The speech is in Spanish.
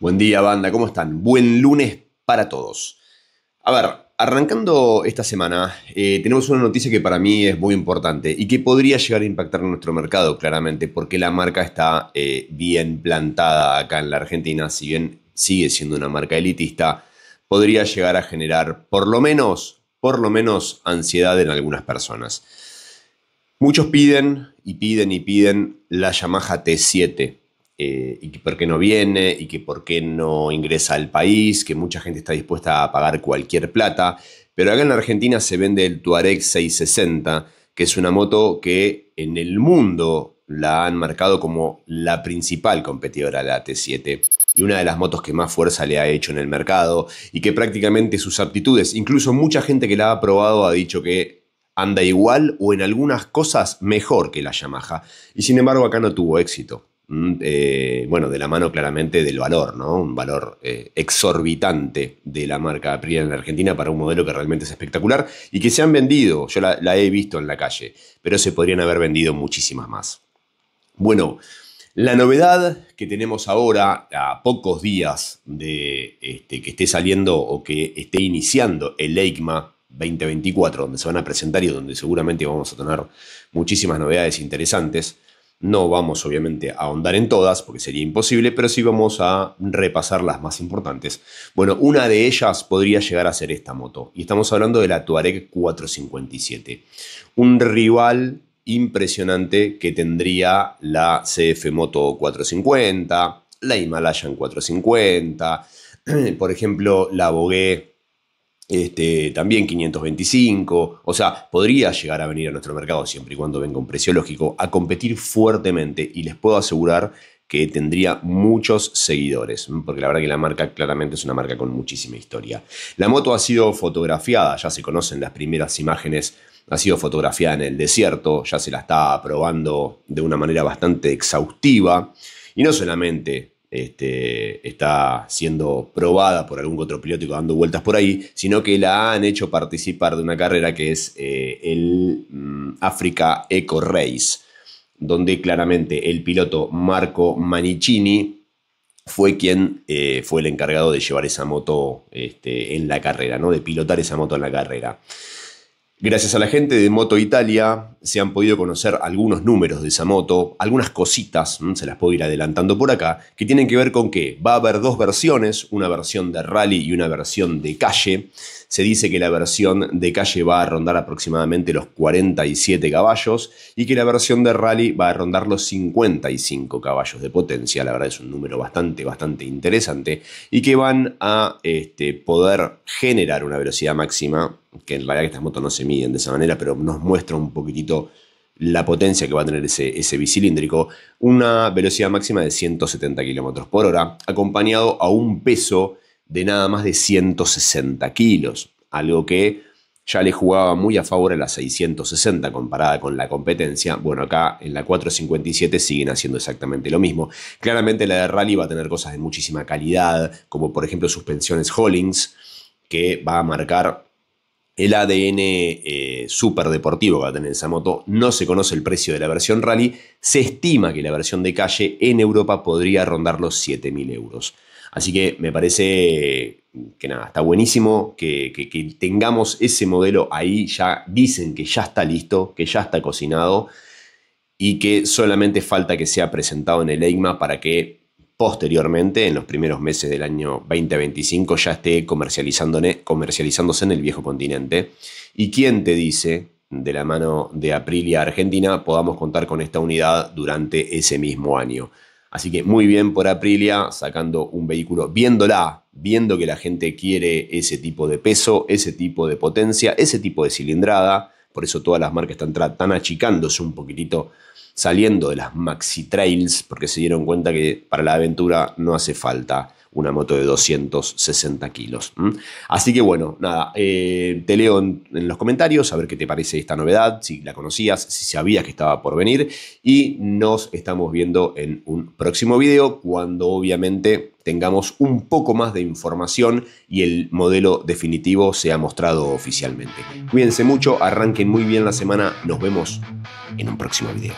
Buen día, banda, ¿cómo están? Buen lunes para todos. A ver, arrancando esta semana, eh, tenemos una noticia que para mí es muy importante y que podría llegar a impactar nuestro mercado, claramente, porque la marca está eh, bien plantada acá en la Argentina, si bien sigue siendo una marca elitista, podría llegar a generar por lo menos, por lo menos ansiedad en algunas personas. Muchos piden y piden y piden la Yamaha T7 eh, y que por qué no viene y que por qué no ingresa al país, que mucha gente está dispuesta a pagar cualquier plata. Pero acá en la Argentina se vende el Tuareg 660, que es una moto que en el mundo la han marcado como la principal competidora, la T7, y una de las motos que más fuerza le ha hecho en el mercado, y que prácticamente sus aptitudes, incluso mucha gente que la ha probado ha dicho que anda igual o en algunas cosas mejor que la Yamaha, y sin embargo acá no tuvo éxito. Mm, eh, bueno, de la mano claramente del valor, ¿no? Un valor eh, exorbitante de la marca Aprilia en la Argentina para un modelo que realmente es espectacular y que se han vendido, yo la, he visto en la calle, pero se podrían haber vendido muchísimas más. Bueno, la novedad que tenemos ahora, a pocos días de este, que esté saliendo o que esté iniciando el EICMA 2024, donde se van a presentar y donde seguramente vamos a tener muchísimas novedades interesantes, no vamos obviamente a ahondar en todas porque sería imposible, pero sí vamos a repasar las más importantes. Bueno, una de ellas podría llegar a ser esta moto y estamos hablando de la Tuareg 457, un rival impresionante que tendría la CF Moto 450, la Himalayan 450, por ejemplo, la Bogué este, también 525, o sea, podría llegar a venir a nuestro mercado siempre y cuando venga un precio lógico a competir fuertemente y les puedo asegurar que tendría muchos seguidores, porque la verdad que la marca claramente es una marca con muchísima historia. La moto ha sido fotografiada, ya se conocen las primeras imágenes, ha sido fotografiada en el desierto, ya se la está probando de una manera bastante exhaustiva, y no solamente este, está siendo probada por algún otro piloto dando vueltas por ahí, sino que la han hecho participar de una carrera que es eh, el mm, Africa Eco Race, donde claramente el piloto Marco Manicini fue quien eh, fue el encargado de llevar esa moto este, en la carrera, ¿no? de pilotar esa moto en la carrera. Gracias a la gente de Moto Italia se han podido conocer algunos números de esa moto, algunas cositas, mm, se las puedo ir adelantando por acá, que tienen que ver con que va a haber dos versiones, una versión de rally y una versión de calle. Se dice que la versión de calle va a rondar aproximadamente los 47 caballos y que la versión de rally va a rondar los 55 caballos de potencia. La verdad es un número bastante, bastante interesante y que van a este, poder generar una velocidad máxima, que en realidad estas motos no se miden de esa manera, pero nos muestra un poquitito la potencia que va a tener ese, ese bicilíndrico, una velocidad máxima de 170 km por hora, acompañado a un peso de nada más de 160 kilos, algo que ya le jugaba muy a favor a la 660 comparada con la competencia. Bueno, acá en la 457 siguen haciendo exactamente lo mismo. Claramente la de rally va a tener cosas de muchísima calidad, como por ejemplo suspensiones Hollings, que va a marcar el ADN eh, super deportivo que va a tener esa moto. No se conoce el precio de la versión rally. Se estima que la versión de calle en Europa podría rondar los 7.000 euros. Así que me parece que nada, está buenísimo que, tengamos ese modelo ahí, ya dicen que ya está listo, que ya está cocinado y que solamente falta que sea presentado en el EIGMA para que posteriormente, en los primeros meses del año 2025, ya esté e, comercializándose en el viejo continente. ¿Y quién te dice de la mano de Aprilia Argentina podamos contar con esta unidad durante ese mismo año? Así que muy bien por Aprilia sacando un vehículo, viéndola, viendo que la gente quiere ese tipo de peso, ese tipo de potencia, ese tipo de cilindrada. Por eso todas las marcas están, achicándose un poquitito saliendo de las maxi trails porque se dieron cuenta que para la aventura no hace falta una moto de 260 kilos. Así que bueno, nada, eh, te leo en, los comentarios a ver qué te parece esta novedad, si la conocías, si sabías que estaba por venir y nos estamos viendo en un próximo video cuando obviamente tengamos un poco más de información y el modelo definitivo sea mostrado oficialmente. Cuídense mucho, arranquen muy bien la semana, nos vemos en un próximo video.